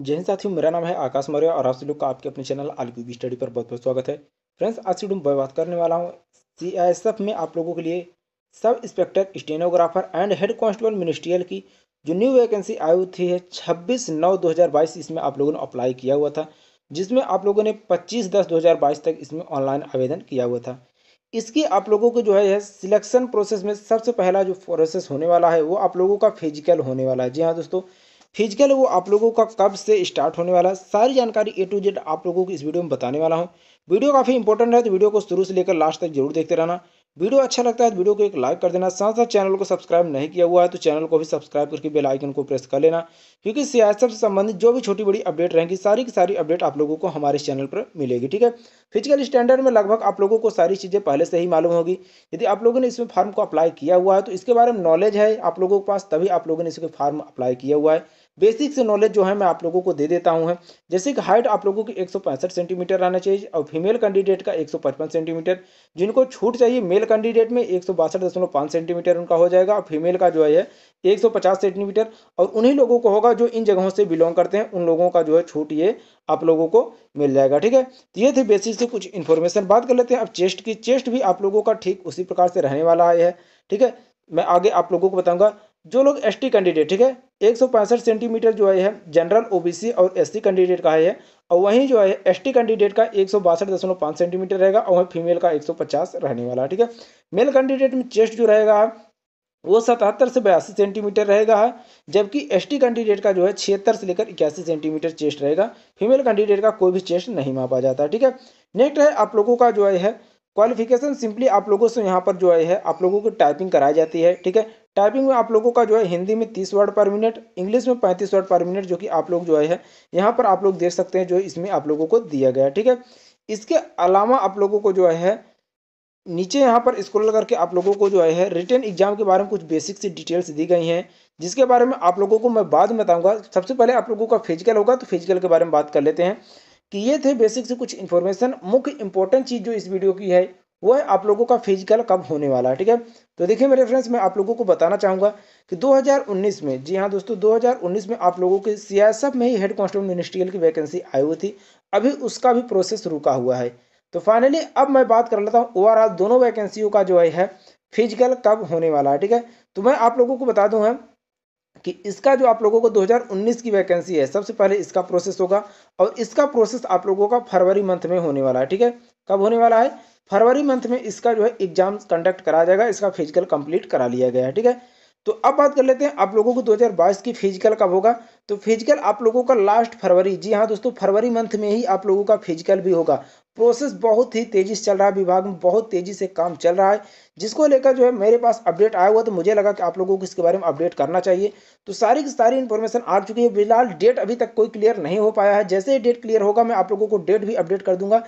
जय हिंद साथियों मेरा नाम है आकाश मौर्य और आप सभी लोग का आपके अपने चैनल आलू की स्टडी पर बहुत बहुत स्वागत है फ्रेंड्स आज की मैं बात करने वाला हूँ सी में आप लोगों के लिए sub inspector stenographer and head constable ministerial की जो न्यू वैकेंसी आई हुई थी है छब्बीस नौ दो इसमें आप लोगों ने अप्लाई किया हुआ था जिसमें आप लोगों ने पच्चीस दस दो तक इसमें ऑनलाइन आवेदन किया हुआ था इसकी आप लोगों को जो है सिलेक्शन प्रोसेस में सबसे पहला जो प्रोसेस होने वाला है वो आप लोगों का फिजिकल होने वाला है जी हाँ दोस्तों फिजिकल वो आप लोगों का कब से स्टार्ट होने वाला है सारी जानकारी ए टू जेड आप लोगों को इस वीडियो में बताने वाला हूँ वीडियो काफ़ी इंपॉर्टेंट है तो वीडियो को शुरू से लेकर लास्ट तक जरूर देखते रहना वीडियो अच्छा लगता है तो वीडियो को एक लाइक कर देना साथ साथ चैनल को सब्सक्राइब नहीं किया हुआ है तो चैनल को भी सब्सक्राइब करके बेल आइकन को प्रेस कर लेना क्योंकि सियासत से संबंधित जो भी छोटी बड़ी अपडेट रहेंगी सारी की सारी अपडेट आप लोगों को हमारे चैनल पर मिलेगी ठीक है फिजिकल स्टैंडर्ड में लगभग आप लोगों को सारी चीज़ें पहले से ही मालूम होगी यदि आप लोगों ने इसमें फार्म को अप्लाई किया हुआ है तो इसके बारे में नॉलेज है आप लोगों के पास तभी आप लोगों ने इसके फार्म अप्लाई किया हुआ है बेसिक से नॉलेज जो है मैं आप लोगों को दे देता हूँ जैसे कि हाइट आप लोगों की एक सेंटीमीटर आना चाहिए और फीमेल कैंडिडेट का एक सेंटीमीटर जिनको छूट चाहिए मेल कैंडिडेट में एक सेंटीमीटर उनका हो जाएगा और फीमेल का जो है एक सेंटीमीटर और उन्हीं लोगों को होगा जो इन जगहों से बिलोंग करते हैं उन लोगों का जो है छूट ये आप लोगों को मिल जाएगा ठीक है तो ये थे बेसिक से कुछ इन्फॉर्मेशन बात कर लेते हैं अब चेस्ट की चेस्ट भी आप लोगों का ठीक उसी प्रकार से रहने वाला है ठीक है मैं आगे आप लोगों को बताऊंगा जो लोग एस कैंडिडेट ठीक है एक सेंटीमीटर जो है जनरल ओ और एस कैंडिडेट का है और वहीं जो है एस कैंडिडेट का एक सेंटीमीटर रहेगा और वहीं फीमेल का 150 रहने वाला है ठीक है मेल कैंडिडेट में चेस्ट जो रहेगा वो सतहत्तर से बयासी सेंटीमीटर रहेगा जबकि एस कैंडिडेट का जो है छिहत्तर से लेकर इक्यासी सेंटीमीटर चेस्ट रहेगा फीमेल कैंडिडेट का कोई भी चेस्ट नहीं मापा जाता ठीक है नेक्स्ट है आप लोगों का जो है क्वालिफिकेशन सिंपली आप लोगों से यहाँ पर जो है आप लोगों को टाइपिंग कराई जाती है ठीक है टाइपिंग में आप लोगों का जो है हिंदी में तीस वर्ड पर मिनट इंग्लिश में पैंतीस वर्ड पर मिनट जो कि आप लोग जो है यहाँ पर आप लोग देख सकते हैं जो इसमें आप लोगों को दिया गया ठीक है इसके अलावा आप लोगों को जो है नीचे यहाँ पर स्क्रोल करके आप लोगों को जो है रिटर्न एग्जाम के बारे में कुछ बेसिक सी डिटेल्स दी गई हैं जिसके बारे में आप लोगों को मैं बाद में बताऊँगा सबसे पहले आप लोगों का फिजिकल होगा तो फिजिकल के बारे में बात कर लेते हैं कि ये थे बेसिक से कुछ इन्फॉर्मेशन मुख्य इंपॉर्टेंट चीज़ जो इस वीडियो की है वो है आप लोगों का फिजिकल कब होने वाला है ठीक है तो देखिए मेरे फ्रेंड्स मैं आप लोगों को बताना चाहूँगा कि 2019 में जी हाँ दोस्तों 2019 में आप लोगों के सियासत में ही हेड कॉन्स्टेबल मिनिस्ट्रियल की वैकेंसी आई हुई थी अभी उसका भी प्रोसेस रुका हुआ है तो फाइनली अब मैं बात कर लेता हूँ ओवरऑल दोनों वैकेंसियों का जो है फिजिकल कब होने वाला है ठीक है तो मैं आप लोगों को बता दूँ है हाँ, कि इसका जो आप लोगों को 2019 की वैकेंसी है सबसे पहले इसका प्रोसेस होगा और इसका प्रोसेस आप लोगों का फरवरी मंथ में होने वाला है ठीक है कब होने वाला है फरवरी मंथ में इसका जो है एग्जाम कंडक्ट करा जाएगा इसका फिजिकल कंप्लीट करा लिया गया है ठीक है तो अब बात कर लेते हैं आप लोगों को 2022 की फिजिकल कब होगा तो फिजिकल आप लोगों का लास्ट फरवरी जी हाँ दोस्तों फरवरी मंथ में ही आप लोगों का फिजिकल भी होगा प्रोसेस बहुत ही तेज़ी से चल रहा है विभाग में बहुत तेज़ी से काम चल रहा है जिसको लेकर जो है मेरे पास अपडेट आया हुआ तो मुझे लगा कि आप लोगों को इसके बारे में अपडेट करना चाहिए तो सारी की सारी इन्फॉर्मेशन आ चुकी है फिलहाल डेट अभी तक कोई क्लियर नहीं हो पाया है जैसे ही डेट क्लियर होगा मैं आप लोगों को डेट भी अपडेट कर दूंगा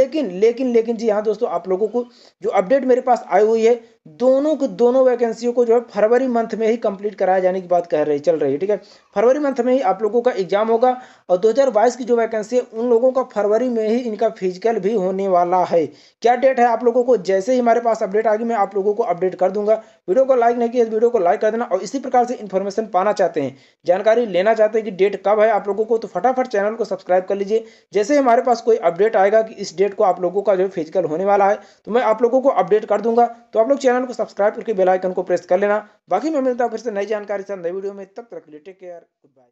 लेकिन लेकिन लेकिन जी हाँ दोस्तों आप लोगों को जो अपडेट मेरे पास आई हुई है दोनों के दोनों वैकेंसियों को जो है फरवरी मंथ में ही कंप्लीट कराया जाने की बात कह रही चल रही है ठीक है फरवरी मंथ में ही आप लोगों का एग्जाम होगा और 2022 की जो वैकेंसी है उन लोगों का फरवरी में ही इनका फिजिकल भी होने वाला है क्या डेट है आप लोगों को जैसे ही हमारे पास अपडेट आएगी मैं आप लोगों को अपडेट कर दूंगा वीडियो को लाइक नहीं किया तो वीडियो को लाइक कर देना और इसी प्रकार से इन्फॉर्मेशन पाना चाहते हैं जानकारी लेना चाहते हैं कि डेट कब है आप लोगों को तो फटाफट चैनल को सब्सक्राइब कर लीजिए जैसे ही हमारे पास कोई अपडेट आएगा कि इस डेट को आप लोगों का जो फिजिकल होने वाला है तो मैं आप लोगों को अपडेट कर दूंगा तो आप लोग चैनल को सब्सक्राइब करके बेलाइकन को प्रेस कर लेना बाकी मैं मिलता हूँ फिर से नई जानकारी से नई वीडियो में तब तक लिए टेक केयर गुड बाय